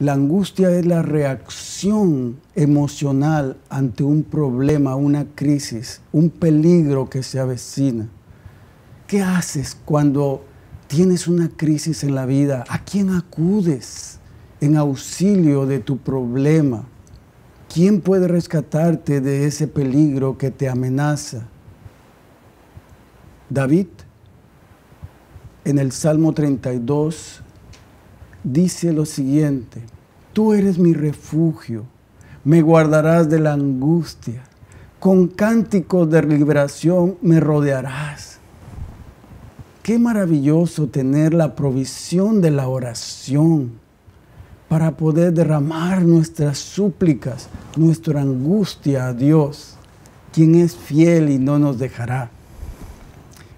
La angustia es la reacción emocional ante un problema, una crisis, un peligro que se avecina. ¿Qué haces cuando tienes una crisis en la vida? ¿A quién acudes en auxilio de tu problema? ¿Quién puede rescatarte de ese peligro que te amenaza? David, en el Salmo 32, dice lo siguiente, tú eres mi refugio, me guardarás de la angustia, con cánticos de liberación me rodearás. Qué maravilloso tener la provisión de la oración para poder derramar nuestras súplicas, nuestra angustia a Dios, quien es fiel y no nos dejará.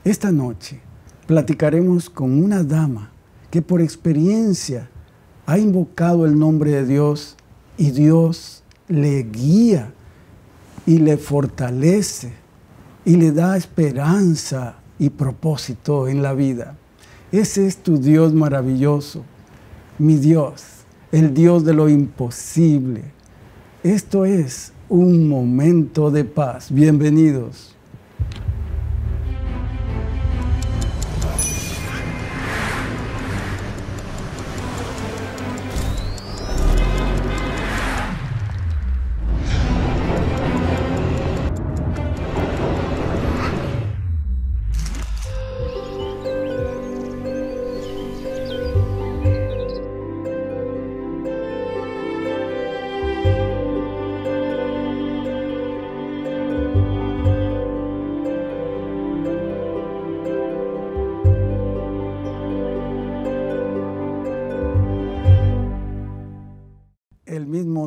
Esta noche platicaremos con una dama que por experiencia ha invocado el nombre de Dios y Dios le guía y le fortalece y le da esperanza y propósito en la vida. Ese es tu Dios maravilloso, mi Dios, el Dios de lo imposible. Esto es un momento de paz. Bienvenidos.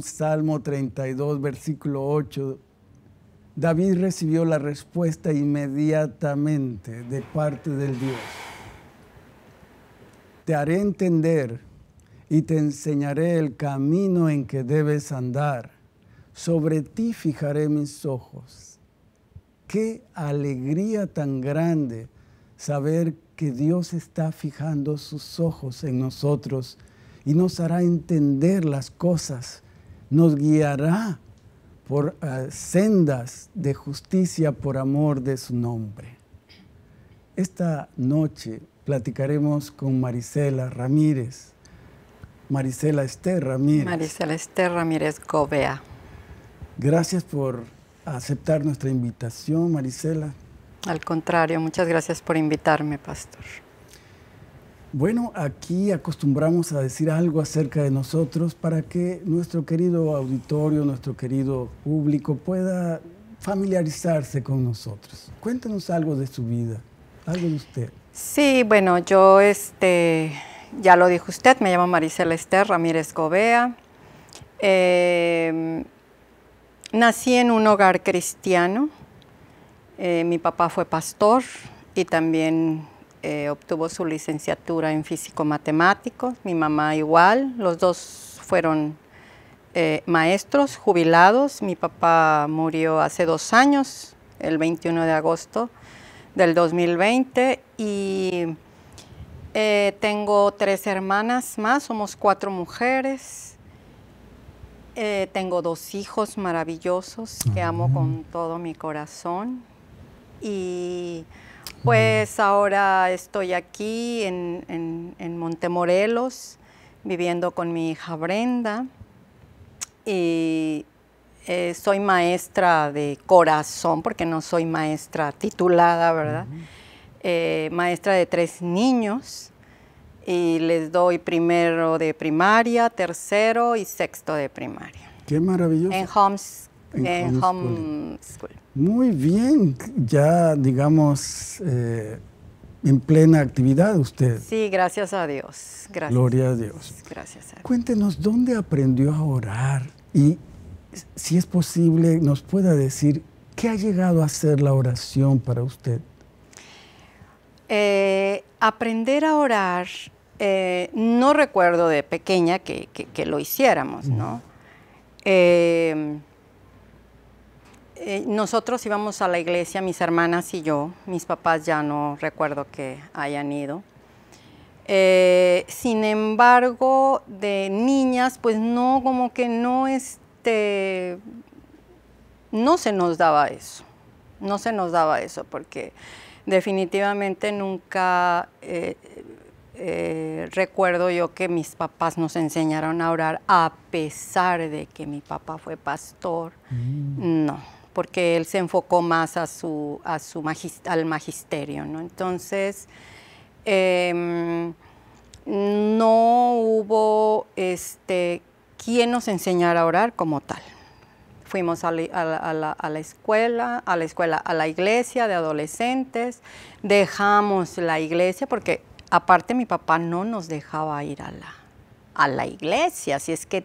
Salmo 32, versículo 8, David recibió la respuesta inmediatamente de parte del Dios. Te haré entender y te enseñaré el camino en que debes andar. Sobre ti fijaré mis ojos. Qué alegría tan grande saber que Dios está fijando sus ojos en nosotros y nos hará entender las cosas nos guiará por ah, sendas de justicia por amor de su nombre. Esta noche platicaremos con Marisela Ramírez, Marisela Esther Ramírez. Marisela Esther Ramírez Gobea. Gracias por aceptar nuestra invitación, Marisela. Al contrario, muchas gracias por invitarme, pastor. Bueno, aquí acostumbramos a decir algo acerca de nosotros para que nuestro querido auditorio, nuestro querido público pueda familiarizarse con nosotros. Cuéntanos algo de su vida, algo de usted. Sí, bueno, yo este, ya lo dijo usted, me llamo Maricela Esther Ramírez Gobea. Em, nací en un hogar cristiano. Eh, mi papá fue pastor y también eh, obtuvo su licenciatura en físico matemático. mi mamá igual, los dos fueron eh, maestros jubilados, mi papá murió hace dos años, el 21 de agosto del 2020, y eh, tengo tres hermanas más, somos cuatro mujeres, tengo dos hijos maravillosos que amo con todo mi corazón, y pues ahora estoy aquí en, Montemorelos, viviendo con mi hija Brenda y eh, soy maestra de corazón, porque no soy maestra titulada, ¿verdad? Eh, maestra de tres niños y les doy primero de primaria, tercero y sexto de primaria. Qué maravilloso. En homes en, eh, homeschool. Muy bien, ya digamos eh, en plena actividad usted. Sí, gracias a Dios. Gracias. Gloria a Dios. Gracias a Dios. Cuéntenos dónde aprendió a orar y si es posible nos pueda decir qué ha llegado a ser la oración para usted. Eh, aprender a orar, no recuerdo de pequeña que, lo hiciéramos, ¿no? Eh, eh, nosotros íbamos a la iglesia, mis hermanas y yo, mis papás ya no recuerdo que hayan ido. Eh, sin embargo, de niñas, pues no, como que no, este, no se nos daba eso, no se nos daba eso, porque definitivamente nunca eh, recuerdo yo que mis papás nos enseñaron a orar, a pesar de que mi papá fue pastor, mm. no, porque él se enfocó más a su, a su al magisterio. ¿no? Entonces, em, no hubo este, quien nos enseñara a orar como tal. Fuimos a la, escuela, a la escuela, a la iglesia de adolescentes, dejamos la iglesia porque aparte mi papá no nos dejaba ir a la, a la iglesia, así es que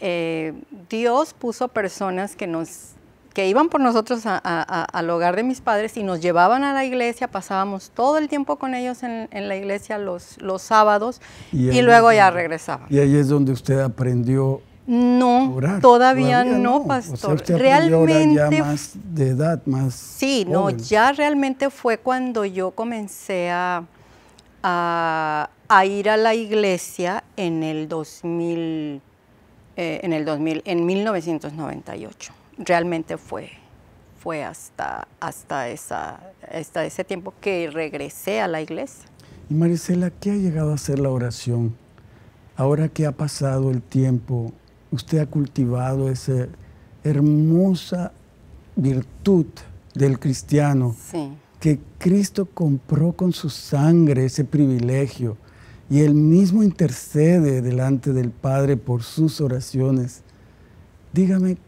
eh, Dios puso personas que nos que iban por nosotros al hogar de mis padres y nos llevaban a la iglesia, pasábamos todo el tiempo con ellos en, la iglesia los, los sábados y, luego ya regresaban. Y ahí es donde usted aprendió no, todavía, no, pastor. usted realmente más de edad, más. Sí, no, ya realmente fue cuando yo comencé a, ir a la iglesia en el 2000, eh, en el 2000, en 1998 realmente fue, fue hasta, hasta, esa, hasta ese tiempo que regresé a la iglesia. Y Marisela, ¿qué ha llegado a ser la oración? Ahora que ha pasado el tiempo, usted ha cultivado esa hermosa virtud del cristiano que Cristo compró con su sangre ese privilegio y él mismo intercede delante del Padre por sus oraciones. Dígame,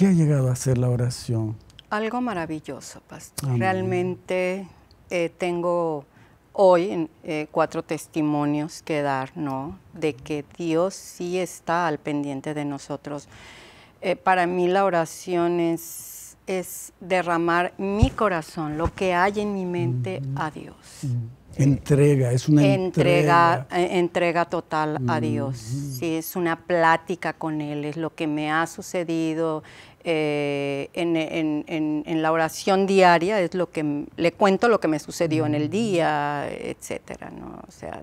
¿Qué ha llegado a ser la oración? Algo maravilloso, pastor. Realmente eh, tengo hoy eh, cuatro testimonios que dar, ¿no? De que Dios sí está al pendiente de nosotros. Eh, para mí la oración es, es, derramar mi corazón, lo que hay en mi mente a Dios. Entrega, es una entrega. Entrega, total a Dios. Sí, es una plática con Él, es lo que me ha sucedido, eh, en, la oración diaria es lo que le cuento lo que me sucedió en el mm. día, etcétera, ¿no? O sea,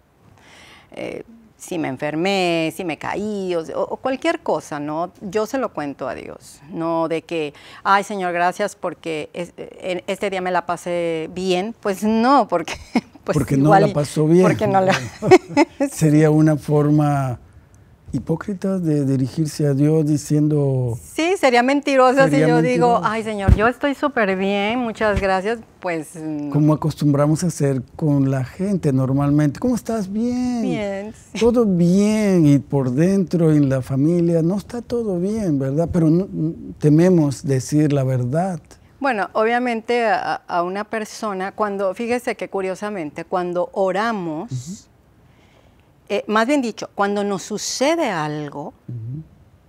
eh, si me enfermé, si me caí, o, cualquier cosa, ¿no? Yo se lo cuento a Dios, no de que, ay Señor, gracias porque eh, este día me la pasé bien, pues no, porque... Pues no la pasó bien. Sería una forma hipócritas de dirigirse a Dios diciendo... Sí, sería mentiroso si yo digo, ay Señor, yo estoy súper bien, muchas gracias, pues... Mm. Como acostumbramos a hacer con la gente normalmente, ¿cómo estás? Bien. Bien. Todo bien y por dentro, en la familia, no está todo bien, ¿verdad? Pero mm, tememos decir la verdad. Bueno, obviamente a, una persona, cuando, fíjese que curiosamente, cuando oramos... Eh, más bien dicho, cuando nos sucede algo,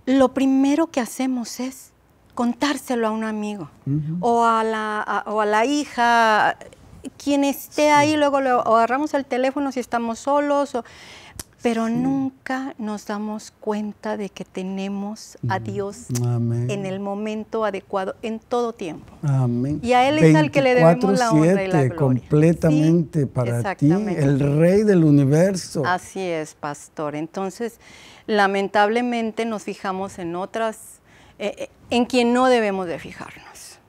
lo primero que hacemos es contárselo a un amigo o, a la, o a la hija, quien esté ahí, luego lo, agarramos el teléfono si estamos solos. O, pero nunca nos damos cuenta de que tenemos a mm. Dios en el momento adecuado, en todo tiempo. Amén. Y a Él es al que le debemos la honra y la gloria. completamente para ti, el Rey del universo. Así es, pastor. Entonces, lamentablemente nos fijamos en otras, eh, eh, en quien no debemos de fijarnos.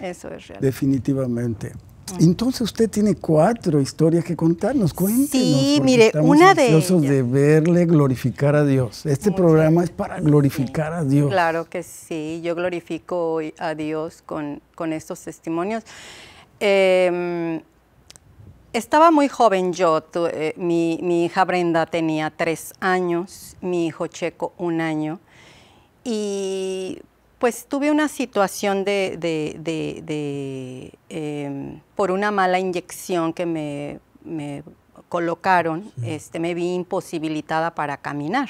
Eso es real. Definitivamente. Entonces usted tiene cuatro historias que contarnos. Cuéntenos. Sí, mire, una de ellas. de verle glorificar a Dios. Este programa es para glorificar a Dios. Claro que sí. Yo glorifico a Dios con, con estos testimonios. Em, estaba muy joven yo. Eh, mi, mi hija Brenda tenía tres años, mi hijo Checo un año. Y pues tuve una situación de, em, por una mala inyección que me, colocaron, este, me vi imposibilitada para caminar.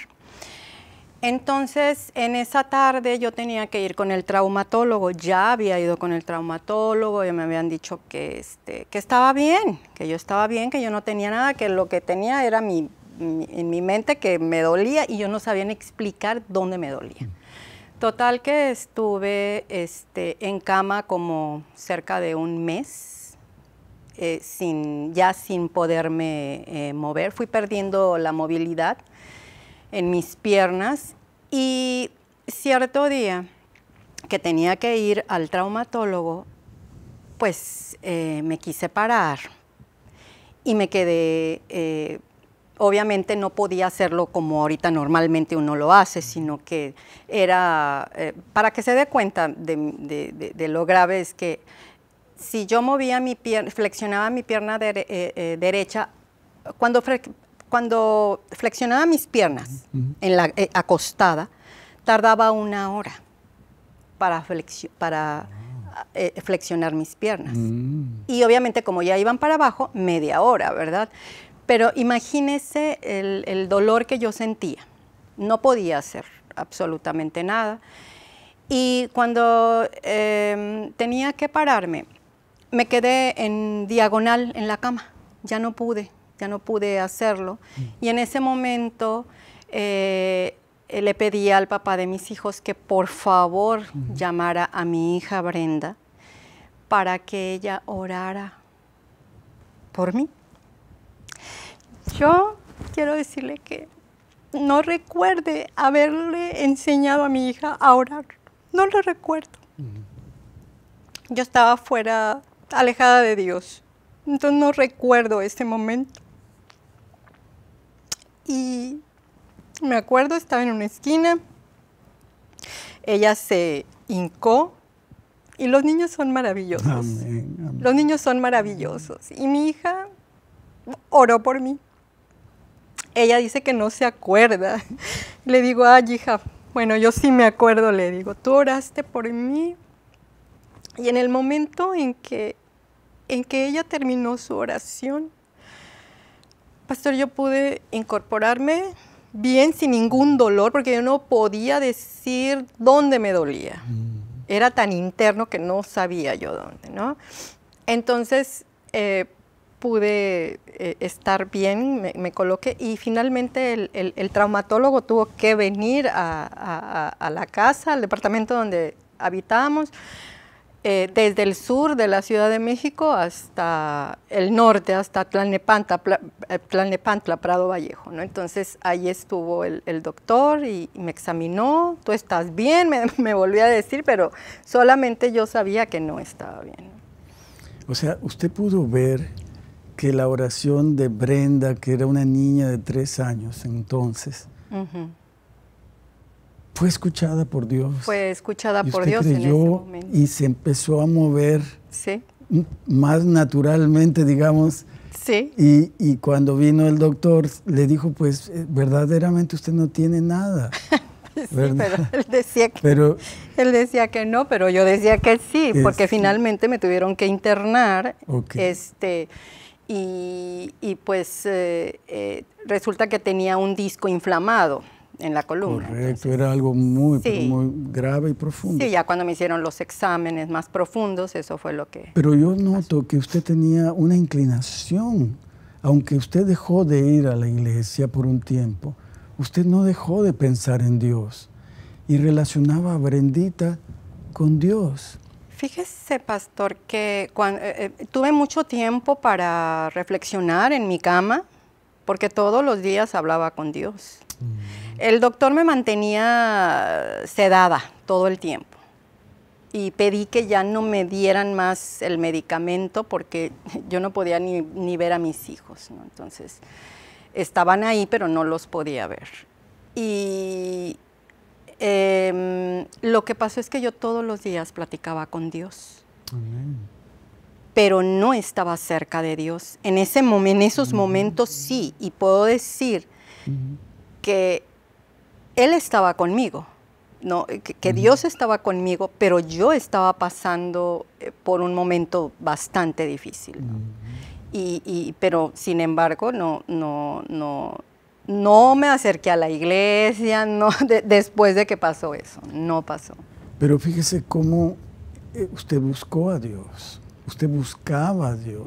Entonces, en esa tarde yo tenía que ir con el traumatólogo. Ya había ido con el traumatólogo y me habían dicho que, este, que estaba bien, que yo estaba bien, que yo no tenía nada, que lo que tenía era mi, en mi mente que me dolía y yo no sabían explicar dónde me dolía. Mm. Total que estuve este, en cama como cerca de un mes, eh, sin, ya sin poderme eh, mover. Fui perdiendo la movilidad en mis piernas y cierto día que tenía que ir al traumatólogo, pues eh, me quise parar y me quedé obviamente no podía hacerlo como ahorita normalmente uno lo hace, sino que era, eh, para que se dé cuenta de, lo grave es que si yo movía mi pierna, flexionaba mi pierna eh, eh, derecha, cuando, cuando flexionaba mis piernas en la, acostada, tardaba una hora para, para ah. flexionar mis piernas. Mm. Y obviamente como ya iban para abajo, media hora, ¿verdad? Pero imagínese el, dolor que yo sentía. No podía hacer absolutamente nada. Y cuando em, tenía que pararme, me quedé en diagonal en la cama. Ya no pude, ya no pude hacerlo. Mm. Y en ese momento eh, le pedí al papá de mis hijos que por favor llamara a mi hija Brenda para que ella orara por mí. Yo quiero decirle que no recuerde haberle enseñado a mi hija a orar. No lo recuerdo. Yo estaba fuera, alejada de Dios. Entonces no recuerdo ese momento. Y me acuerdo, estaba en una esquina, ella se hincó y los niños son maravillosos. Los niños son maravillosos. Y mi hija oró por mí. Ella dice que no se acuerda. Le digo, ah, hija, bueno, yo sí me acuerdo, le digo, tú oraste por mí. Y en el momento en que, en que ella terminó su oración, pastor, yo pude incorporarme bien sin ningún dolor, porque yo no podía decir dónde me dolía. Mm. Era tan interno que no sabía yo dónde, ¿no? Entonces, eh, pude eh, estar bien, me, coloqué y finalmente el, traumatólogo tuvo que venir a, la casa, al departamento donde habitábamos, eh, desde el sur de la Ciudad de México hasta el norte, hasta Tlalnepantla, eh, Tlalnepantla Prado Vallejo. ¿no? Entonces ahí estuvo el, doctor y, me examinó, tú estás bien, me, me volvió a decir, pero solamente yo sabía que no estaba bien. O sea, usted pudo ver que la oración de Brenda, que era una niña de tres años entonces, fue escuchada por Dios. Fue escuchada por Dios en ese momento. Y se empezó a mover más naturalmente, digamos. Sí. Y, cuando vino el doctor, le dijo, pues eh, verdaderamente usted no tiene nada. sí, pero él, decía que, no, pero yo decía que sí, porque finalmente me tuvieron que internar. Okay. Este, y, pues eh, eh, resulta que tenía un disco inflamado en la columna. Correcto, era algo muy, muy grave y profundo. Sí, ya cuando me hicieron los exámenes más profundos, eso fue lo que... Pero yo noto que usted tenía una inclinación, aunque usted dejó de ir a la iglesia por un tiempo, usted no dejó de pensar en Dios y relacionaba a Brendita con Dios. Fíjese, pastor, que eh, eh, tuve mucho tiempo para reflexionar en mi cama, porque todos los días hablaba con Dios. Mm. El doctor me mantenía sedada todo el tiempo y pedí que ya no me dieran más el medicamento porque yo no podía ni, ver a mis hijos. Entonces, estaban ahí, pero no los podía ver. Y Em, lo que pasó es que yo todos los días platicaba con Dios. Pero no estaba cerca de Dios. En, ese en esos momentos sí, y puedo decir que Él estaba conmigo, ¿no? que, Dios estaba conmigo, pero yo estaba pasando eh, por un momento bastante difícil. pero sin embargo, no, no, no, no me acerqué a la iglesia, no, después de que pasó eso, no pasó. Pero fíjese cómo eh, usted buscó a Dios, usted buscaba a Dios.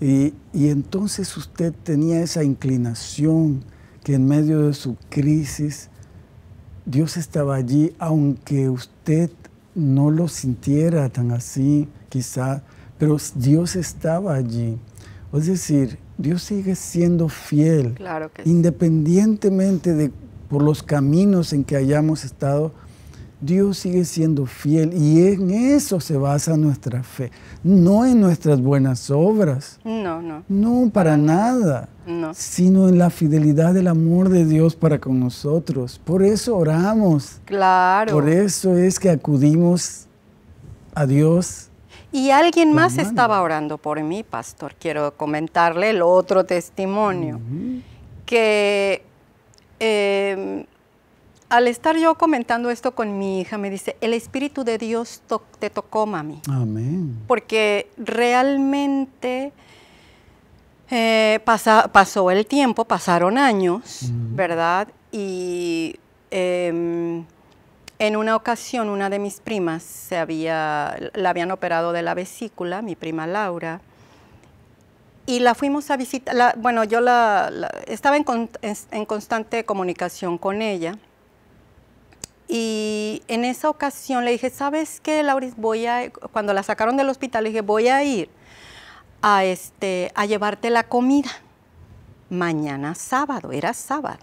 y, y, entonces usted tenía esa inclinación que en medio de su crisis Dios estaba allí, aunque usted no lo sintiera tan así, quizá, pero Dios estaba allí. Es decir, Dios sigue siendo fiel. Claro que Independientemente de por los caminos en que hayamos estado, Dios sigue siendo fiel y en eso se basa nuestra fe, no en nuestras buenas obras. No, no. No, para nada. No. Sino en la fidelidad del amor de Dios para con nosotros. Por eso oramos. Claro. Por eso es que acudimos a Dios y alguien más estaba orando por mí, pastor. Quiero comentarle el otro testimonio, que em, al estar yo comentando esto con mi hija, me dice, el Espíritu de Dios te tocó, mami. Amén. Porque realmente eh, pasó el tiempo, pasaron años, ¿verdad? Y em, en una ocasión, una de mis primas se había, la habían operado de la vesícula, mi prima Laura, y la fuimos a visitar. bueno, yo la, estaba en, constante comunicación con ella. Y en esa ocasión le dije, ¿sabes qué, Lauris? Voy a, cuando la sacaron del hospital, le dije, voy a ir a, este, a llevarte la comida. Mañana sábado, era sábado.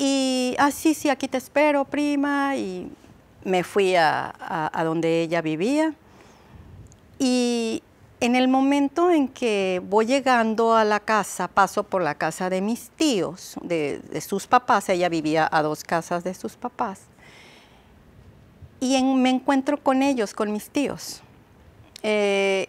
Y así, ah, sí, aquí te espero, prima. Y me fui a, donde ella vivía. Y en el momento en que voy llegando a la casa, paso por la casa de mis tíos, de, sus papás, ella vivía a dos casas de sus papás, y me encuentro con ellos, con mis tíos. Eh,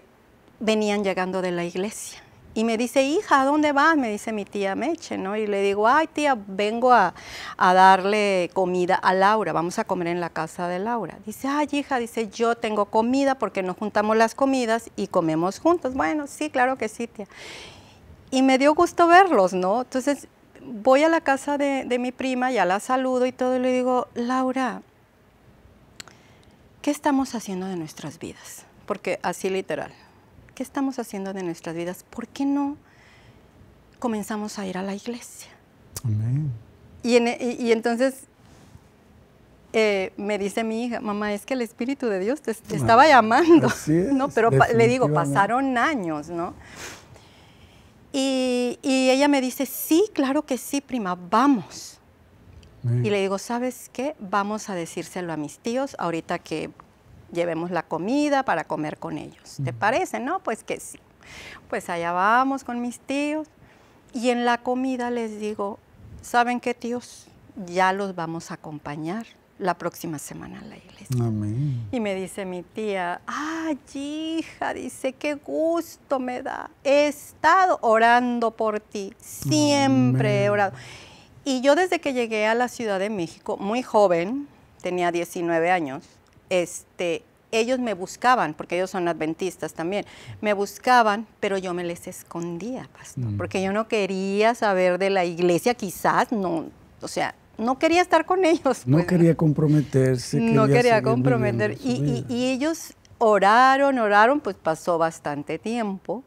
venían llegando de la iglesia. Y me dice, hija, ¿a dónde vas? Me dice mi tía Meche, ¿no? Y le digo, ay, tía, vengo a, darle comida a Laura, vamos a comer en la casa de Laura. Dice, ay, hija, dice, yo tengo comida porque nos juntamos las comidas y comemos juntos. Bueno, sí, claro que sí, tía. Y me dio gusto verlos, ¿no? Entonces, voy a la casa de, de mi prima, ya la saludo y todo, y le digo, Laura, ¿qué estamos haciendo de nuestras vidas? Porque así literal, ¿Qué estamos haciendo de nuestras vidas? ¿Por qué no comenzamos a ir a la iglesia? Amén. Y, e, entonces eh, me dice mi hija, mamá, es que el Espíritu de Dios te, estaba llamando. no, pero le digo, pasaron años, ¿no? Y, ella me dice, sí, claro que sí, prima, vamos. Y le digo, ¿sabes qué? Vamos a decírselo a mis tíos ahorita que llevemos la comida para comer con ellos. ¿Te parece? No, pues que sí. Pues allá vamos con mis tíos y en la comida les digo, ¿saben qué tíos? Ya los vamos a acompañar la próxima semana a la iglesia. Amén. Y me dice mi tía, ay hija, dice, qué gusto me da. He estado orando por ti, siempre he orado. Y yo desde que llegué a la Ciudad de México, muy joven, tenía 19 años, este, ellos me buscaban, porque ellos son adventistas también, me buscaban, pero yo me les escondía, pastor, mm. porque yo no quería saber de la iglesia, quizás, no, o sea, no quería estar con ellos. Pues, no quería comprometerse. no quería, comprometer. Y, ellos oraron, oraron, pues pasó bastante tiempo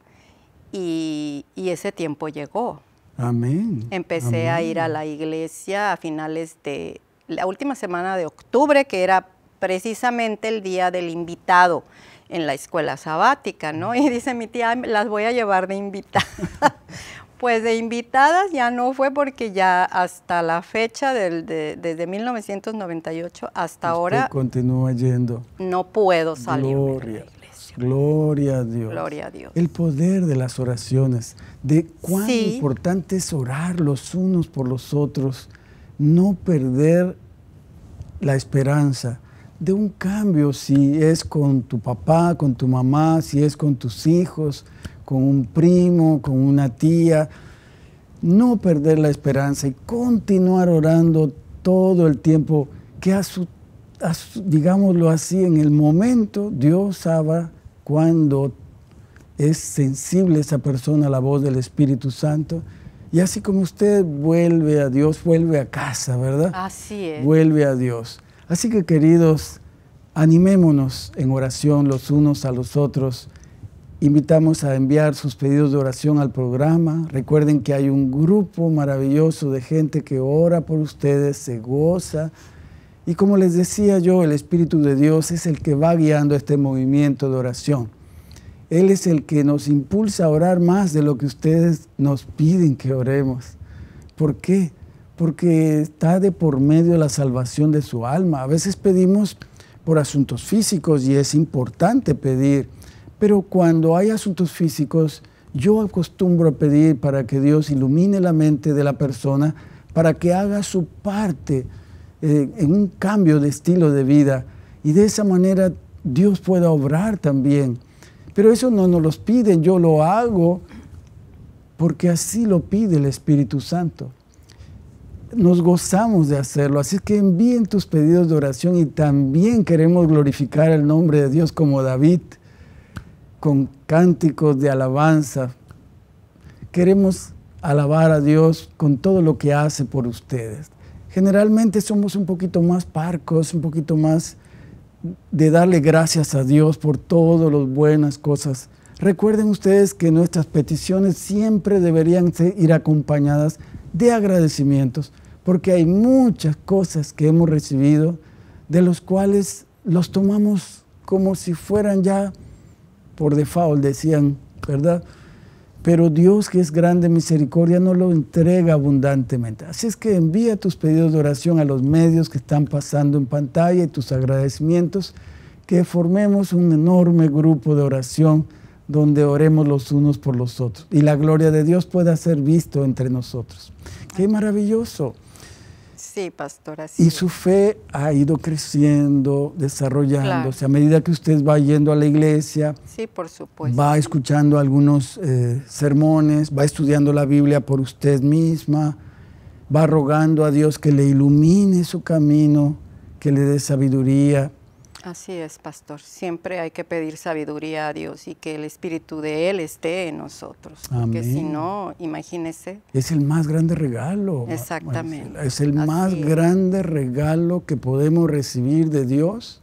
y, ese tiempo llegó. Amén. Empecé a ir a la iglesia a finales de la última semana de octubre, que era precisamente el día del invitado en la escuela sabática, ¿no? Y dice mi tía, las voy a llevar de invitada. pues de invitadas ya no fue porque ya hasta la fecha, desde 1998 hasta ahora... Continúa yendo. No puedo salir. Gloria. Gloria a Dios. Gloria a Dios. El poder de las oraciones, de cuán importante es orar los unos por los otros, no perder la esperanza, de un cambio, si es con tu papá, con tu mamá, si es con tus hijos, con un primo, con una tía. No perder la esperanza y continuar orando todo el tiempo que a su, digámoslo así, en el momento Dios sabe cuando es sensible esa persona a la voz del Espíritu Santo. Y así como usted vuelve a Dios, vuelve a casa, ¿verdad? Así es. Vuelve a Dios. Así que queridos, animémonos en oración los unos a los otros. Invitamos a enviar sus pedidos de oración al programa. Recuerden que hay un grupo maravilloso de gente que ora por ustedes, se goza. Y como les decía yo, el Espíritu de Dios es el que va guiando este movimiento de oración. Él es el que nos impulsa a orar más de lo que ustedes nos piden que oremos. ¿Por qué? porque está de por medio la salvación de su alma. A veces pedimos por asuntos físicos y es importante pedir, pero cuando hay asuntos físicos, yo acostumbro a pedir para que Dios ilumine la mente de la persona, para que haga su parte eh, en un cambio de estilo de vida y de esa manera Dios pueda obrar también. Pero eso no nos los piden, yo lo hago porque así lo pide el Espíritu Santo nos gozamos de hacerlo. Así que envíen tus pedidos de oración y también queremos glorificar el nombre de Dios como David, con cánticos de alabanza. Queremos alabar a Dios con todo lo que hace por ustedes. Generalmente somos un poquito más parcos, un poquito más de darle gracias a Dios por todas las buenas cosas. Recuerden ustedes que nuestras peticiones siempre deberían ir acompañadas de agradecimientos porque hay muchas cosas que hemos recibido de los cuales los tomamos como si fueran ya por default, decían, ¿verdad? Pero Dios, que es grande misericordia, no lo entrega abundantemente. Así es que envía tus pedidos de oración a los medios que están pasando en pantalla y tus agradecimientos, que formemos un enorme grupo de oración donde oremos los unos por los otros y la gloria de Dios pueda ser visto entre nosotros. ¡Qué maravilloso! Sí, pastora. Y su fe ha ido creciendo, desarrollándose. A medida que usted va yendo a la iglesia, por supuesto. va escuchando algunos eh, sermones, va estudiando la Biblia por usted misma, va rogando a Dios que le ilumine su camino, que le dé sabiduría Así es, pastor. Siempre hay que pedir sabiduría a Dios y que el Espíritu de Él esté en nosotros. Porque si no, imagínese. Es el más grande regalo. Exactamente. es el más grande regalo que podemos recibir de Dios.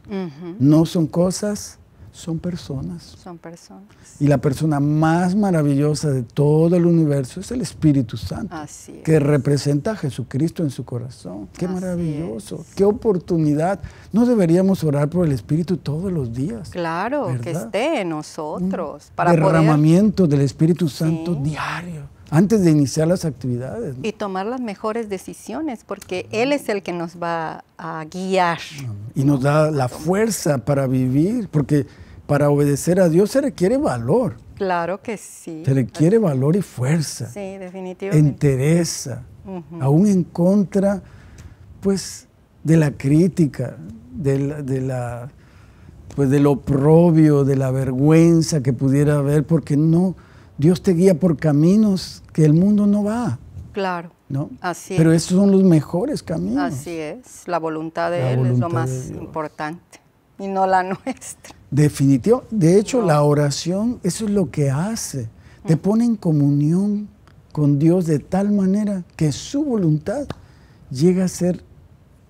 No son cosas son personas. Son personas. Y la persona más maravillosa de todo el universo es el Espíritu Santo, Así es. que representa a Jesucristo en su corazón. Qué maravilloso, qué oportunidad. No deberíamos orar por el Espíritu todos los días. Claro, que esté en nosotros. Un para derramamiento del Espíritu Santo diario antes de iniciar las actividades. Y tomar las mejores decisiones, porque Él es el que nos va a guiar. Y nos da la fuerza para vivir, porque para obedecer a Dios se requiere valor. Claro que sí. Se requiere valor y fuerza. Sí, definitivamente. Interesa, aún en contra, pues, de la crítica, de la, de pues, del oprobio, de la vergüenza que pudiera haber, porque no, Dios te guía por caminos que el mundo no va. Claro. ¿no? Así Pero esos son los mejores caminos. Así es. La voluntad de Él es lo más importante y no la nuestra. Definitivo. De hecho, la oración, eso es lo que hace. Te pone en comunión con Dios de tal manera que su voluntad llega a ser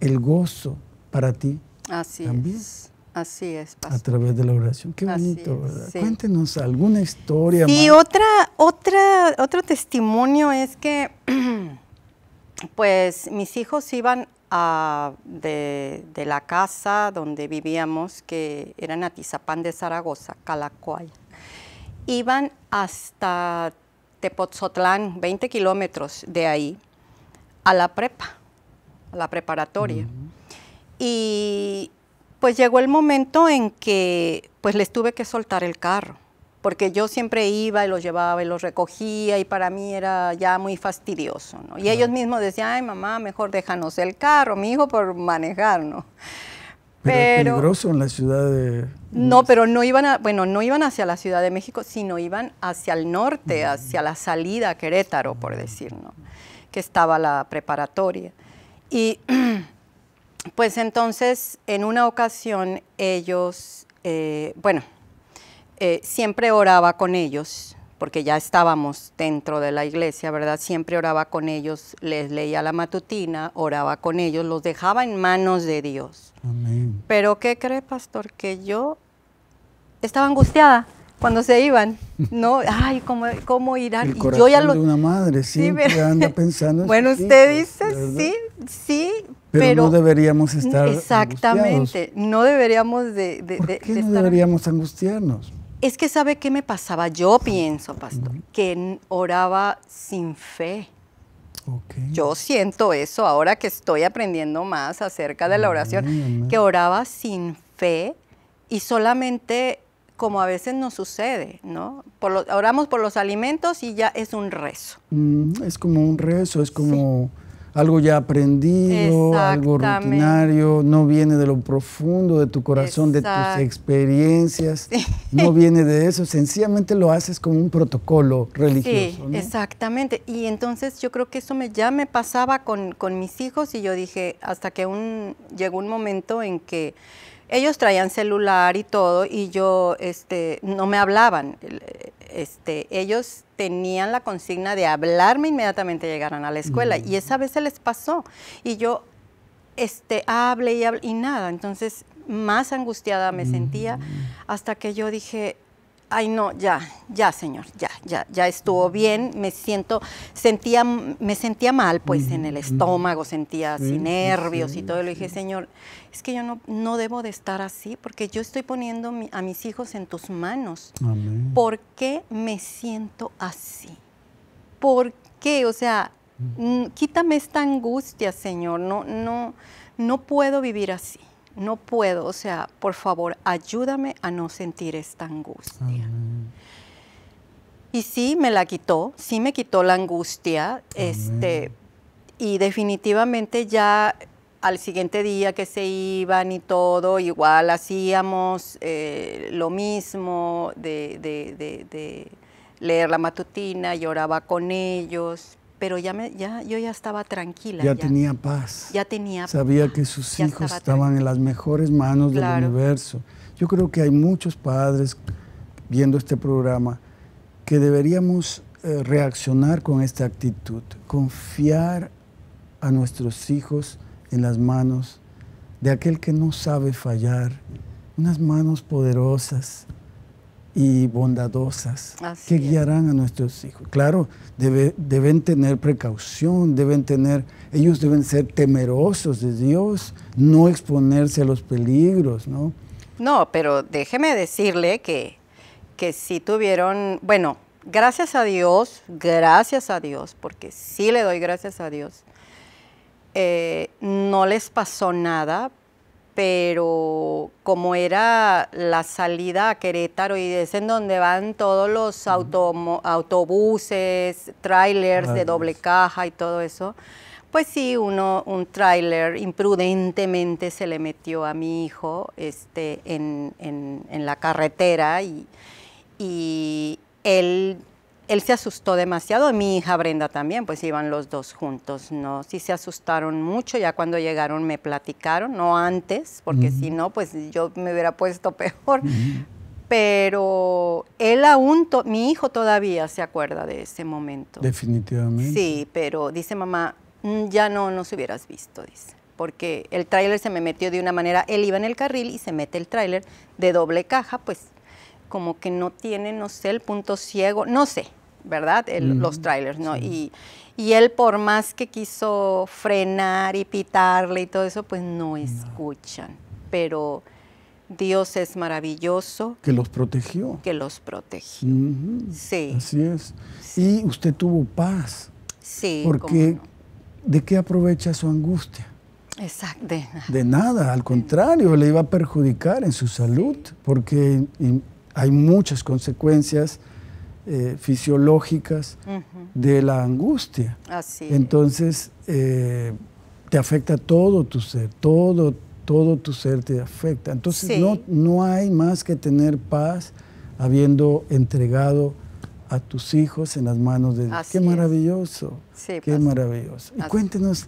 el gozo para ti. Así es. Así A través de la oración. Qué bonito, ¿verdad? Cuéntenos alguna historia. Y otra, otra, otro testimonio es que, pues, mis hijos iban de, la casa donde vivíamos, que era en Atizapán de Zaragoza, Calacuay. Iban hasta Tepotzotlán, 20 kilómetros de ahí, a la prepa, a la preparatoria. Y pues llegó el momento en que pues les tuve que soltar el carro porque yo siempre iba y los llevaba y los recogía y para mí era ya muy fastidioso, Y ellos mismos decían, ay mamá, mejor déjanos el carro, mi hijo por manejar, ¿no? Pero, peligroso en la ciudad de... No, pero no iban, a, bueno, no iban hacia la Ciudad de México, sino iban hacia el norte, hacia la salida a Querétaro, por decir, ¿no? Que estaba la preparatoria. Y pues entonces, en una ocasión, ellos, eh, bueno, eh, siempre oraba con ellos, porque ya estábamos dentro de la iglesia, ¿verdad? Siempre oraba con ellos, les leía la matutina, oraba con ellos, los dejaba en manos de Dios. Amén. Pero ¿qué cree, pastor? Que yo estaba angustiada cuando se iban, ¿no? Ay, ¿cómo, cómo irán? y yo ya lo... de una madre sí, anda pensando... bueno, usted dice, sí, sí, pero, no deberíamos estar Exactamente, no deberíamos de... ¿Por qué no deberíamos angustiarnos? Es que sabe qué me pasaba. Yo pienso, pastor, que oraba sin fe. Yo siento eso ahora que estoy aprendiendo más acerca de la oración, que oraba sin fe y solamente como a veces nos sucede, ¿no? oramos por los alimentos y ya es un rezo. Mm, es como un rezo, es como algo ya aprendido, algo rutinario, no viene de lo profundo de tu corazón, de tus experiencias, no viene de eso, sencillamente lo haces como un protocolo religioso. Sí, exactamente. Y entonces yo creo que eso me, ya me pasaba con, con mis hijos y yo dije, hasta que un, llegó un momento en que ellos traían celular y todo y yo este no me hablaban este, ellos tenían la consigna de hablarme inmediatamente llegaran a la escuela y esa vez se les pasó y yo este, hablé y y nada, entonces más angustiada me sentía mm. hasta que yo dije, ay no, ya, ya señor, ya, ya, ya estuvo bien, me siento, sentía, me sentía mal pues en el estómago, sentía así nervios y todo, le dije, señor, es que yo no, no debo de estar así porque yo estoy poniendo a mis hijos en tus manos. ¿Por qué me siento así? ¿Por qué? O sea, quítame esta angustia, señor, no, no, no puedo vivir así no puedo, o sea, por favor, ayúdame a no sentir esta angustia. Y sí me la quitó, sí me quitó la angustia, este, y definitivamente ya al siguiente día que se iban y todo, igual hacíamos eh, lo mismo de, de leer la matutina, lloraba con ellos, pero ya, me, ya yo ya estaba tranquila. Ya, tenía paz. Ya tenía Sabía que sus hijos estaban en las mejores manos del universo. Yo creo que hay muchos padres viendo este programa que deberíamos eh, reaccionar con esta actitud, confiar a nuestros hijos en las manos de aquel que no sabe fallar, unas manos poderosas, y bondadosas que guiarán a nuestros hijos. Claro, debe, deben tener precaución, deben tener, ellos deben ser temerosos de Dios, no exponerse a los peligros, ¿no? No, pero déjeme decirle que, que si tuvieron, bueno, gracias a Dios, gracias a Dios, porque sí le doy gracias a Dios, eh, no les pasó nada, pero como era la salida a Querétaro y es en donde van todos los autobuses, trailers de doble caja y todo eso, pues sí, uno, un trailer imprudentemente se le metió a mi hijo este, en, la carretera y él él se asustó demasiado, mi hija Brenda también, pues iban los dos juntos, ¿no? Sí se asustaron mucho, ya cuando llegaron me platicaron, no antes, porque si no, pues yo me hubiera puesto peor. Pero él aún, mi hijo todavía se acuerda de ese momento. Definitivamente. Sí, pero dice mamá, mm, ya no nos hubieras visto, dice porque el tráiler se me metió de una manera, él iba en el carril y se mete el tráiler de doble caja, pues como que no tiene, no sé, el punto ciego, no sé, ¿verdad? Los trailers, ¿no? Y, él por más que quiso frenar y pitarle y todo eso, pues no, escuchan. Pero Dios es maravilloso. Que los protegió. Que los protegió. Sí. Así es. Y usted tuvo paz. Sí. Porque ¿de qué aprovecha su angustia? Exacto, de nada. De nada, al contrario, le iba a perjudicar en su salud, porque hay muchas consecuencias eh, fisiológicas de la angustia. Entonces, eh, te afecta todo tu ser, todo, todo tu ser te afecta. Entonces, no, no hay más que tener paz habiendo entregado a tus hijos en las manos de Dios. qué maravilloso, qué maravilloso. Y cuéntenos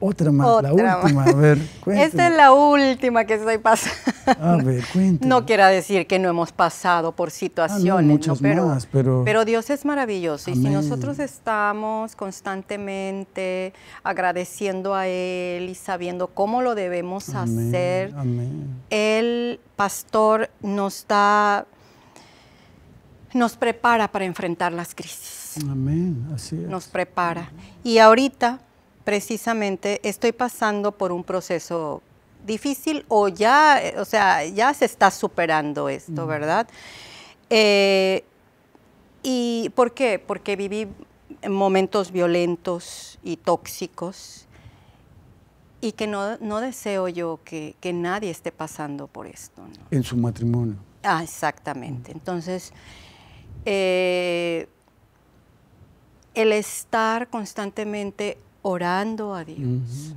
otra más, la última, a ver. Cuéntame. Esta es la última que estoy pasando. A ver, cuéntame. No quiera decir que no hemos pasado por situaciones, no, pero, pero... Dios es maravilloso y si nosotros estamos constantemente agradeciendo a Él y sabiendo cómo lo debemos hacer, el pastor nos da, nos prepara para enfrentar las crisis. Amén, así es. Nos prepara. Y ahorita precisamente estoy pasando por un proceso difícil o ya, o sea, ya se está superando esto, ¿verdad? Eh, ¿Y por qué? Porque viví momentos violentos y tóxicos y que no, deseo yo que, nadie esté pasando por esto. En su matrimonio. Ah, exactamente. Entonces, eh, el estar constantemente orando a Dios,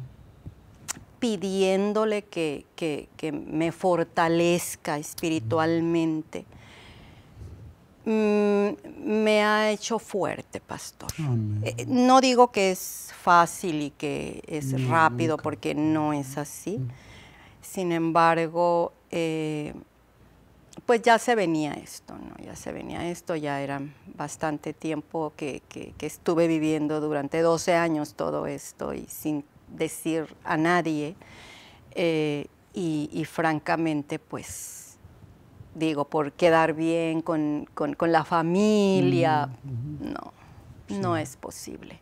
pidiéndole que, me fortalezca espiritualmente. Mm, me ha hecho fuerte, pastor. Eh, no digo que es fácil y que es rápido, porque no es así. Mm. Sin embargo, eh, pues ya se venía esto, ¿no? Ya se venía esto, ya era bastante tiempo que, estuve viviendo durante 12 años todo esto y sin decir a nadie. Eh, y, francamente, pues digo, por quedar bien con, la familia, mm, no, no es posible.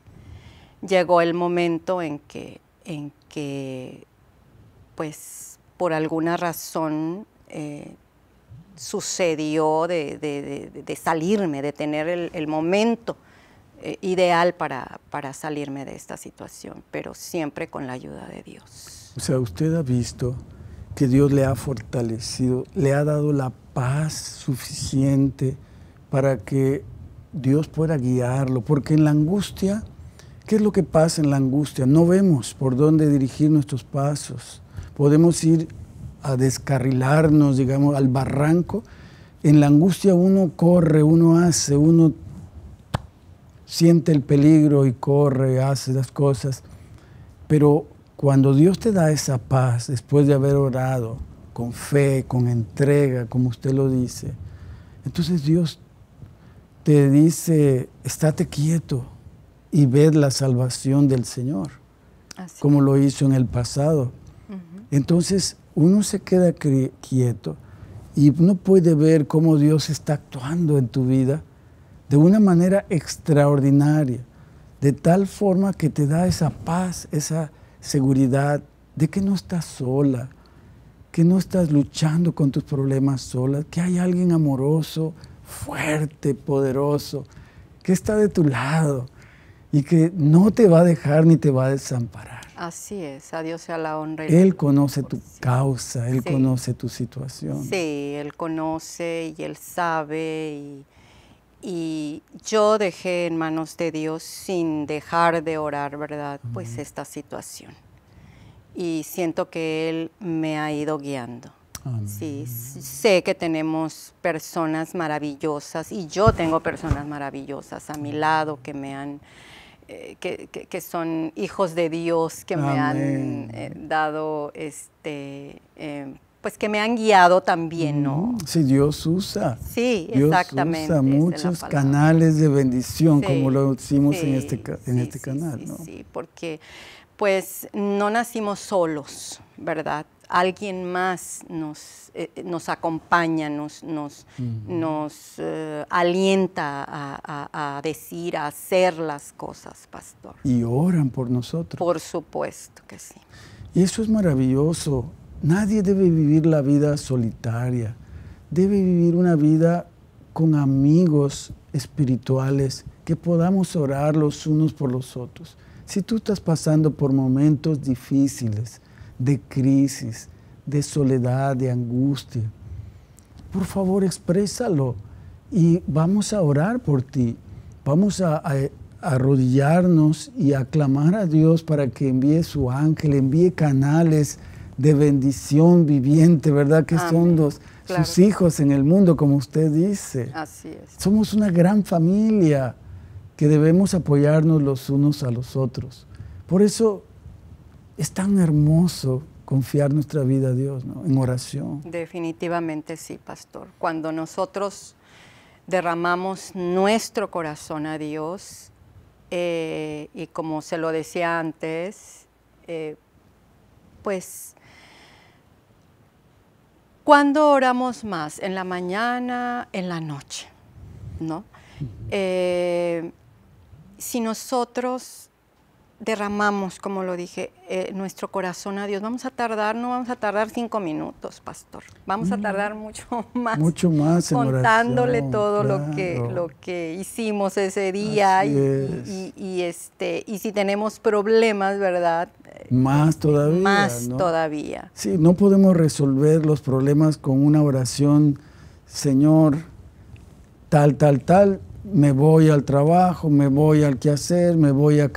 Llegó el momento en que, en que pues por alguna razón, eh, sucedió de, salirme, de tener el, momento eh, ideal para, para salirme de esta situación, pero siempre con la ayuda de Dios. O sea, usted ha visto que Dios le ha fortalecido, le ha dado la paz suficiente para que Dios pueda guiarlo, porque en la angustia, ¿qué es lo que pasa en la angustia? No vemos por dónde dirigir nuestros pasos. Podemos ir a descarrilarnos, digamos, al barranco, en la angustia uno corre, uno hace, uno siente el peligro y corre, hace las cosas. Pero cuando Dios te da esa paz, después de haber orado con fe, con entrega, como usted lo dice, entonces Dios te dice, estate quieto y ve la salvación del Señor, como lo hizo en el pasado. Entonces, uno se queda quieto y uno puede ver cómo Dios está actuando en tu vida de una manera extraordinaria, de tal forma que te da esa paz, esa seguridad de que no estás sola, que no estás luchando con tus problemas sola, que hay alguien amoroso, fuerte, poderoso, que está de tu lado y que no te va a dejar ni te va a desamparar. Así es, a Dios sea la honra. él conoce tu causa, Él conoce tu situación. Sí, Él conoce y Él sabe y, yo dejé en manos de Dios sin dejar de orar, ¿verdad? Pues esta situación. Y siento que Él me ha ido guiando. Sí, sé que tenemos personas maravillosas y yo tengo personas maravillosas a mi lado que me han eh, que, son hijos de Dios, que me han eh, dado, este, em, pues que me han guiado también, ¿no? Mm, sí, Dios usa. Sí, Dios exactamente. usa muchos canales de bendición, como lo hicimos en este, en este canal, ¿no? Sí, porque pues no nacimos solos, ¿verdad? alguien más nos, eh, acompaña, nos, eh, alienta a, decir, a hacer las cosas, pastor. Y oran por nosotros. Por supuesto que sí. Y eso es maravilloso. Nadie debe vivir la vida solitaria. Debe vivir una vida con amigos espirituales que podamos orar los unos por los otros. Si tú estás pasando por momentos difíciles, de crisis, de soledad, de angustia. Por favor, exprésalo y vamos a orar por ti. Vamos a, arrodillarnos y a clamar a Dios para que envíe su ángel, envíe canales de bendición viviente, ¿verdad? Que son dos sus hijos en el mundo, como usted dice. Así es. Somos una gran familia que debemos apoyarnos los unos a los otros. Por eso es tan hermoso confiar nuestra vida a Dios, ¿no? En oración. Definitivamente sí, pastor. Cuando nosotros derramamos nuestro corazón a Dios, eh, y como se lo decía antes, eh, pues ¿Cuándo oramos más? ¿En la mañana? ¿En la noche? ¿No? Eh, si nosotros derramamos, como lo dije, eh, nuestro corazón a Dios. Vamos a tardar, no vamos a tardar cinco minutos, pastor. Vamos a tardar mucho más. Mucho más. contándole todo lo, que, lo que hicimos ese día. Y, este, y si tenemos problemas, ¿verdad? Más eh, todavía. Más todavía. Sí, no podemos resolver los problemas con una oración, Señor, tal, tal, tal me voy al trabajo, me voy al quehacer, me voy a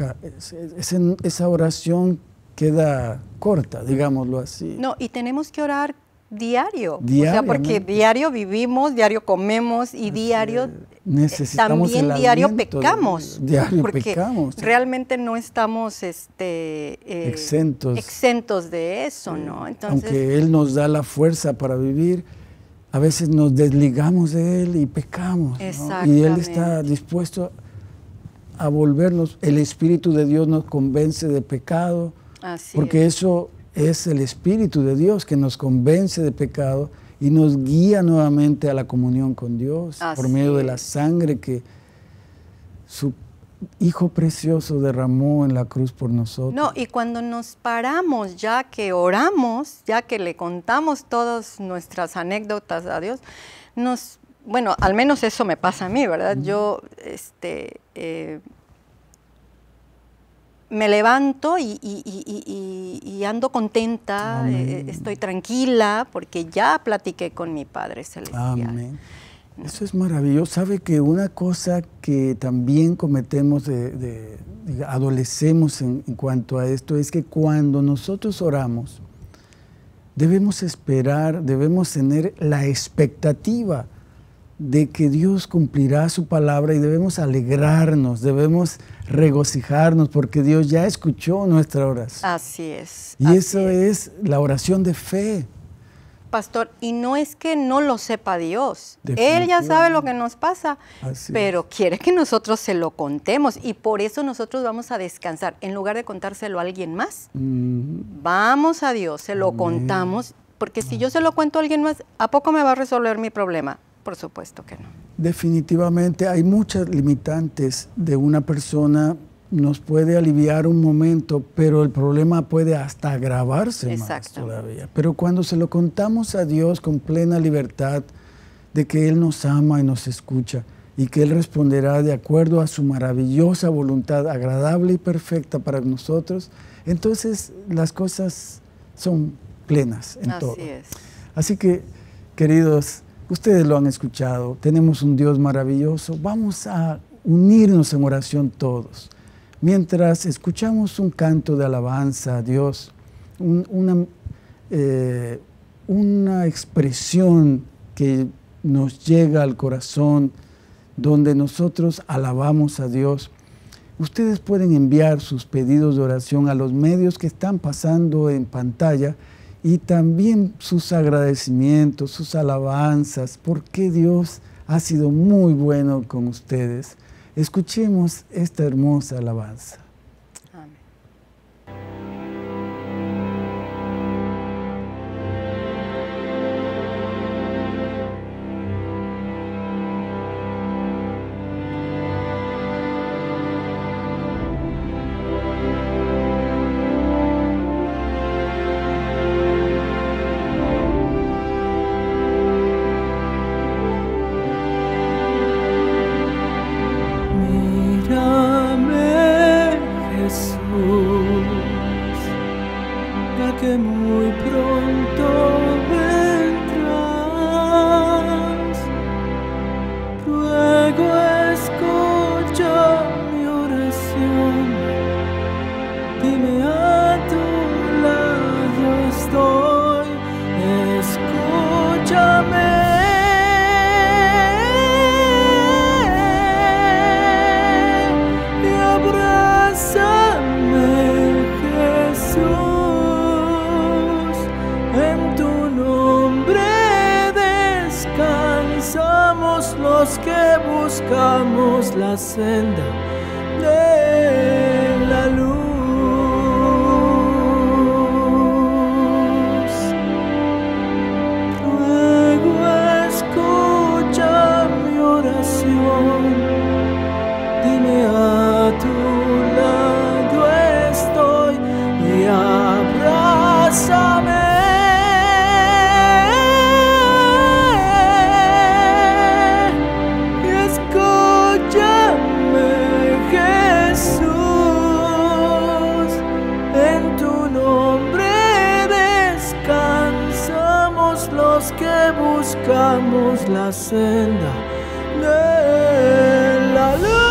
esa oración queda corta, digámoslo así. No, y tenemos que orar diario. Diario, porque diario vivimos, diario comemos y diario Necesitamos también diario pecamos. Diario pecamos. Realmente no estamos este, eh, exentos. exentos de eso, ¿no? Entonces, Aunque Él nos da la fuerza para vivir a veces nos desligamos de Él y pecamos. Y Él está dispuesto a volvernos, el Espíritu de Dios nos convence de pecado, porque eso es el Espíritu de Dios que nos convence de pecado y nos guía nuevamente a la comunión con Dios por medio de la sangre que su Hijo precioso derramó en la cruz por nosotros. No, y cuando nos paramos, ya que oramos, ya que le contamos todas nuestras anécdotas a Dios, nos, bueno, al menos eso me pasa a mí, ¿verdad? Yo, este, eh, me levanto y, ando contenta, eh, estoy tranquila porque ya platiqué con mi Padre Celestial. Amén. Eso es maravilloso. Sabe que una cosa que también cometemos, de, adolecemos en, cuanto a esto, es que cuando nosotros oramos, debemos esperar, debemos tener la expectativa de que Dios cumplirá su palabra y debemos alegrarnos, debemos regocijarnos porque Dios ya escuchó nuestra oración. Así es. Y eso es la oración de fe pastor, y no es que no lo sepa Dios. Él ya sabe lo que nos pasa, pero quiere que nosotros se lo contemos y por eso nosotros vamos a descansar. En lugar de contárselo a alguien más, vamos a Dios, se lo contamos, porque si yo se lo cuento a alguien más, ¿a poco me va a resolver mi problema? Por supuesto que no. Definitivamente hay muchas limitantes de una persona nos puede aliviar un momento, pero el problema puede hasta agravarse más todavía. Pero cuando se lo contamos a Dios con plena libertad de que Él nos ama y nos escucha y que Él responderá de acuerdo a su maravillosa voluntad agradable y perfecta para nosotros, entonces las cosas son plenas en Así todo. Así que, queridos, ustedes lo han escuchado, tenemos un Dios maravilloso, vamos a unirnos en oración todos mientras escuchamos un canto de alabanza a Dios, una, eh, una expresión que nos llega al corazón, donde nosotros alabamos a Dios. Ustedes pueden enviar sus pedidos de oración a los medios que están pasando en pantalla y también sus agradecimientos, sus alabanzas, porque Dios ha sido muy bueno con ustedes. Escuchemos esta hermosa alabanza. los que buscamos la senda de la luz.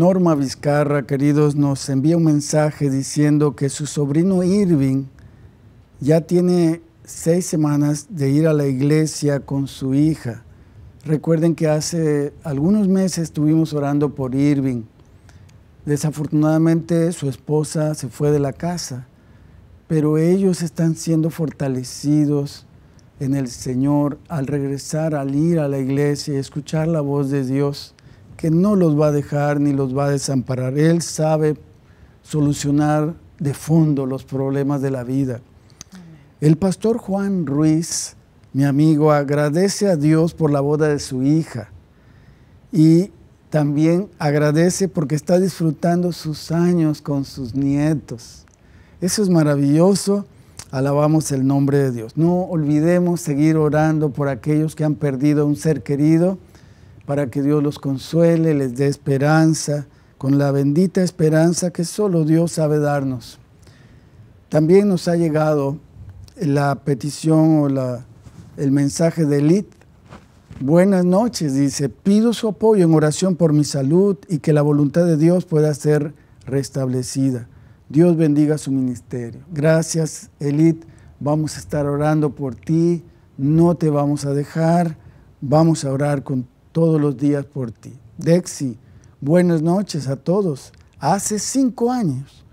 Norma Vizcarra, queridos, nos envía un mensaje diciendo que su sobrino Irving ya tiene seis semanas de ir a la iglesia con su hija. Recuerden que hace algunos meses estuvimos orando por Irving. Desafortunadamente su esposa se fue de la casa, pero ellos están siendo fortalecidos en el Señor al regresar, al ir a la iglesia y escuchar la voz de Dios que no los va a dejar ni los va a desamparar. Él sabe solucionar de fondo los problemas de la vida. El pastor Juan Ruiz, mi amigo, agradece a Dios por la boda de su hija y también agradece porque está disfrutando sus años con sus nietos. Eso es maravilloso. Alabamos el nombre de Dios. No olvidemos seguir orando por aquellos que han perdido un ser querido para que Dios los consuele, les dé esperanza, con la bendita esperanza que solo Dios sabe darnos. También nos ha llegado la petición o la, el mensaje de Elite. Buenas noches, dice, pido su apoyo en oración por mi salud y que la voluntad de Dios pueda ser restablecida. Dios bendiga su ministerio. Gracias, Elite. Vamos a estar orando por ti. No te vamos a dejar. Vamos a orar contigo todos los días por ti. Dexi, buenas noches a todos. Hace cinco años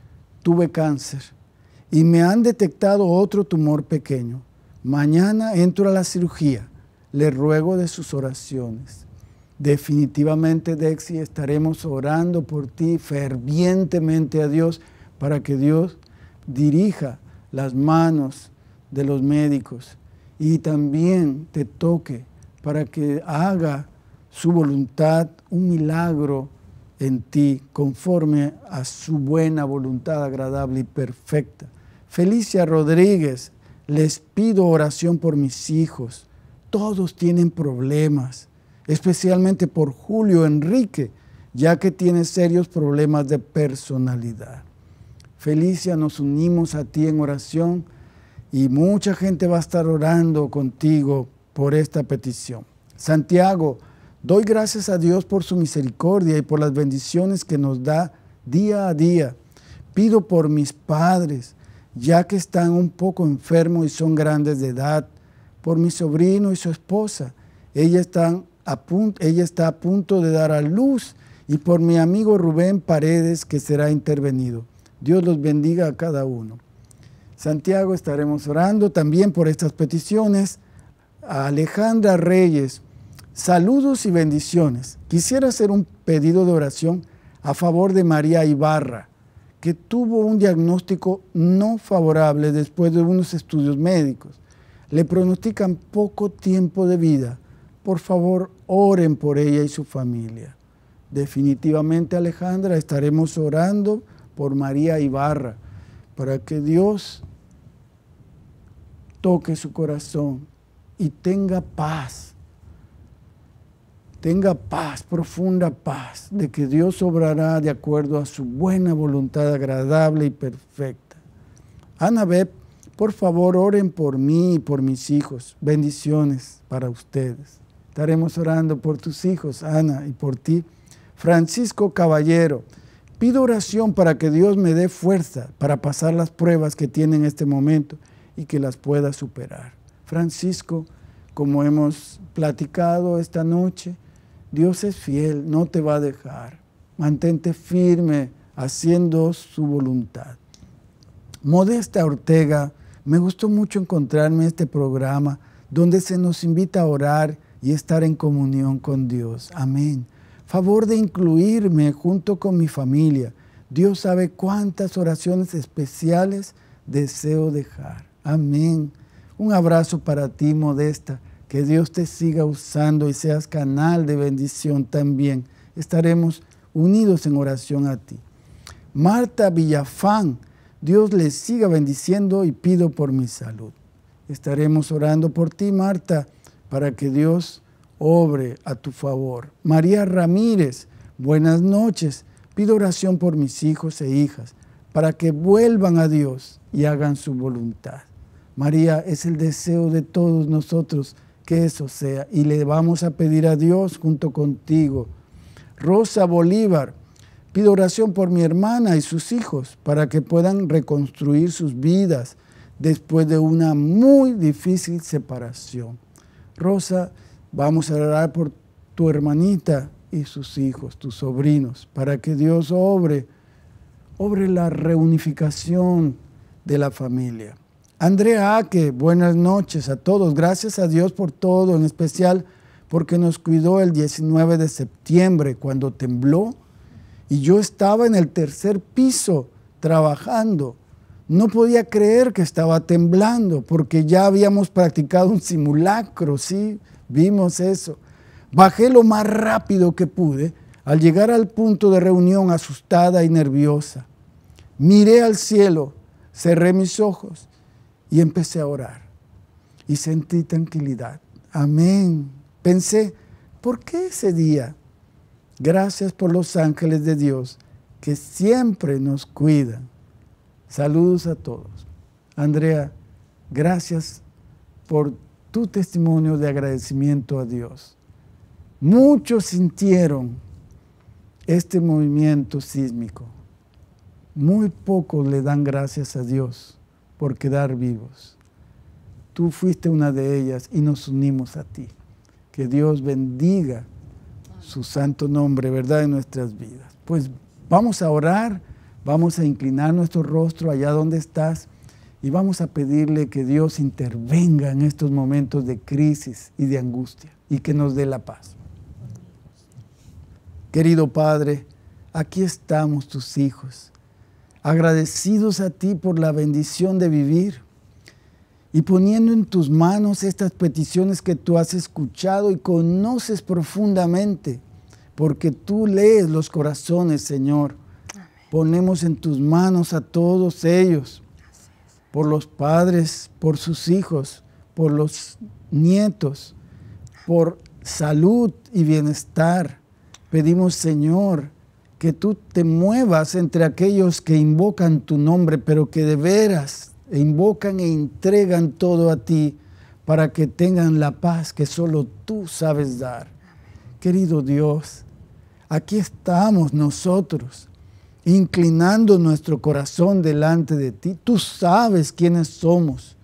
tuve cáncer y me han detectado otro tumor pequeño. Mañana entro a la cirugía. Le ruego de sus oraciones. Definitivamente, Dexi, estaremos orando por ti fervientemente a Dios para que Dios dirija las manos de los médicos y también te toque para que haga su voluntad, un milagro en ti conforme a su buena voluntad agradable y perfecta. Felicia Rodríguez, les pido oración por mis hijos. Todos tienen problemas, especialmente por Julio Enrique, ya que tiene serios problemas de personalidad. Felicia, nos unimos a ti en oración y mucha gente va a estar orando contigo por esta petición. Santiago, Doy gracias a Dios por su misericordia y por las bendiciones que nos da día a día. Pido por mis padres, ya que están un poco enfermos y son grandes de edad, por mi sobrino y su esposa. Ella, a punto, ella está a punto de dar a luz y por mi amigo Rubén Paredes, que será intervenido. Dios los bendiga a cada uno. Santiago, estaremos orando también por estas peticiones. A Alejandra Reyes, Saludos y bendiciones. Quisiera hacer un pedido de oración a favor de María Ibarra, que tuvo un diagnóstico no favorable después de unos estudios médicos. Le pronostican poco tiempo de vida. Por favor, oren por ella y su familia. Definitivamente, Alejandra, estaremos orando por María Ibarra, para que Dios toque su corazón y tenga paz tenga paz, profunda paz, de que Dios obrará de acuerdo a su buena voluntad agradable y perfecta. Ana Anabeb, por favor, oren por mí y por mis hijos. Bendiciones para ustedes. Estaremos orando por tus hijos, Ana, y por ti. Francisco Caballero, pido oración para que Dios me dé fuerza para pasar las pruebas que tiene en este momento y que las pueda superar. Francisco, como hemos platicado esta noche, Dios es fiel, no te va a dejar. Mantente firme haciendo su voluntad. Modesta Ortega, me gustó mucho encontrarme en este programa donde se nos invita a orar y estar en comunión con Dios. Amén. Favor de incluirme junto con mi familia. Dios sabe cuántas oraciones especiales deseo dejar. Amén. Un abrazo para ti, Modesta. Que Dios te siga usando y seas canal de bendición también. Estaremos unidos en oración a ti. Marta Villafán, Dios les siga bendiciendo y pido por mi salud. Estaremos orando por ti, Marta, para que Dios obre a tu favor. María Ramírez, buenas noches. Pido oración por mis hijos e hijas, para que vuelvan a Dios y hagan su voluntad. María, es el deseo de todos nosotros que eso sea. Y le vamos a pedir a Dios junto contigo. Rosa Bolívar, pido oración por mi hermana y sus hijos para que puedan reconstruir sus vidas después de una muy difícil separación. Rosa, vamos a orar por tu hermanita y sus hijos, tus sobrinos, para que Dios obre, obre la reunificación de la familia. Andrea Aque, ah, buenas noches a todos. Gracias a Dios por todo, en especial porque nos cuidó el 19 de septiembre cuando tembló y yo estaba en el tercer piso trabajando. No podía creer que estaba temblando porque ya habíamos practicado un simulacro, sí, vimos eso. Bajé lo más rápido que pude al llegar al punto de reunión asustada y nerviosa. Miré al cielo, cerré mis ojos y empecé a orar y sentí tranquilidad. Amén. Pensé, ¿por qué ese día? Gracias por los ángeles de Dios que siempre nos cuidan. Saludos a todos. Andrea, gracias por tu testimonio de agradecimiento a Dios. Muchos sintieron este movimiento sísmico. Muy pocos le dan gracias a Dios por quedar vivos. Tú fuiste una de ellas y nos unimos a ti. Que Dios bendiga su santo nombre, ¿verdad?, en nuestras vidas. Pues vamos a orar, vamos a inclinar nuestro rostro allá donde estás y vamos a pedirle que Dios intervenga en estos momentos de crisis y de angustia y que nos dé la paz. Querido Padre, aquí estamos tus hijos agradecidos a ti por la bendición de vivir y poniendo en tus manos estas peticiones que tú has escuchado y conoces profundamente, porque tú lees los corazones, Señor. Ponemos en tus manos a todos ellos, por los padres, por sus hijos, por los nietos, por salud y bienestar. Pedimos, Señor, que tú te muevas entre aquellos que invocan tu nombre, pero que de veras invocan e entregan todo a ti para que tengan la paz que solo tú sabes dar. Querido Dios, aquí estamos nosotros, inclinando nuestro corazón delante de ti. Tú sabes quiénes somos.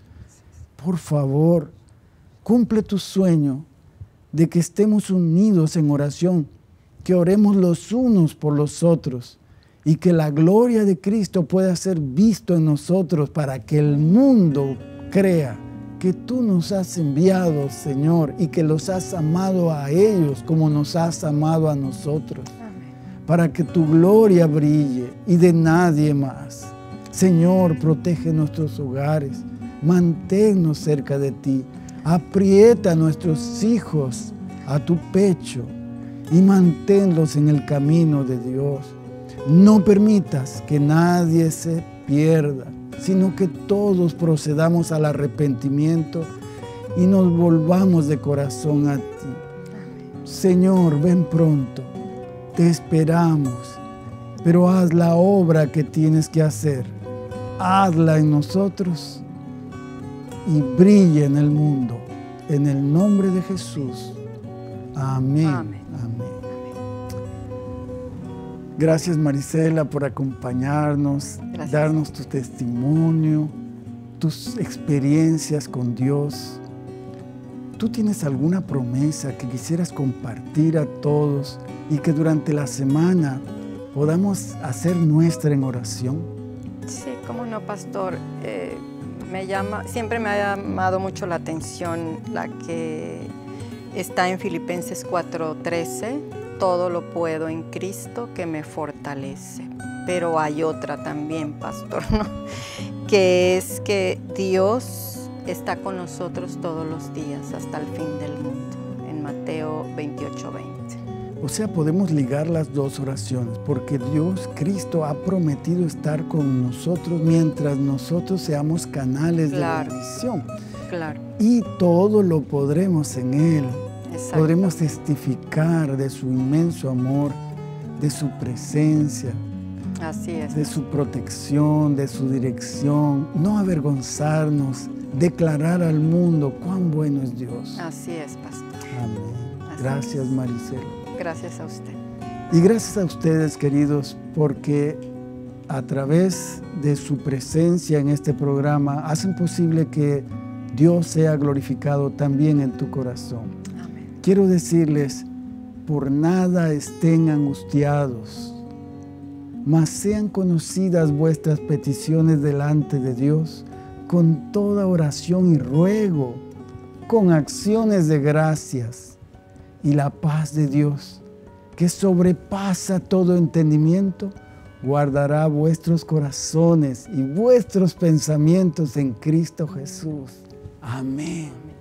Por favor, cumple tu sueño de que estemos unidos en oración que oremos los unos por los otros y que la gloria de Cristo pueda ser visto en nosotros para que el mundo crea que tú nos has enviado, Señor, y que los has amado a ellos como nos has amado a nosotros, para que tu gloria brille y de nadie más. Señor, protege nuestros hogares, manténnos cerca de ti, aprieta a nuestros hijos a tu pecho y manténlos en el camino de Dios. No permitas que nadie se pierda, sino que todos procedamos al arrepentimiento y nos volvamos de corazón a ti. Señor, ven pronto, te esperamos, pero haz la obra que tienes que hacer, hazla en nosotros y brille en el mundo. En el nombre de Jesús. Amén. Gracias Marisela por acompañarnos, darnos tu testimonio, tus experiencias con Dios. ¿Tú tienes alguna promesa que quisieras compartir a todos y que durante la semana podamos hacer nuestra en oración? Sí, cómo no, pastor. Eh, me llama, siempre me ha llamado mucho la atención la que Está en Filipenses 4:13, todo lo puedo en Cristo que me fortalece. Pero hay otra también, pastor, ¿no? que es que Dios está con nosotros todos los días hasta el fin del mundo, en Mateo 28:20. O sea, podemos ligar las dos oraciones, porque Dios, Cristo, ha prometido estar con nosotros mientras nosotros seamos canales de bendición. Claro. Y todo lo podremos en Él Podremos testificar de su inmenso amor, de su presencia. De su protección, de su dirección. No avergonzarnos, declarar al mundo cuán bueno es Dios. Así es, pastor. Amén. gracias, Maricela. Gracias a usted. Y gracias a ustedes, queridos, porque a través de su presencia en este programa hacen posible que Dios sea glorificado también en tu corazón quiero decirles, por nada estén angustiados, mas sean conocidas vuestras peticiones delante de Dios con toda oración y ruego, con acciones de gracias, y la paz de Dios, que sobrepasa todo entendimiento, guardará vuestros corazones y vuestros pensamientos en Cristo Jesús. Amén.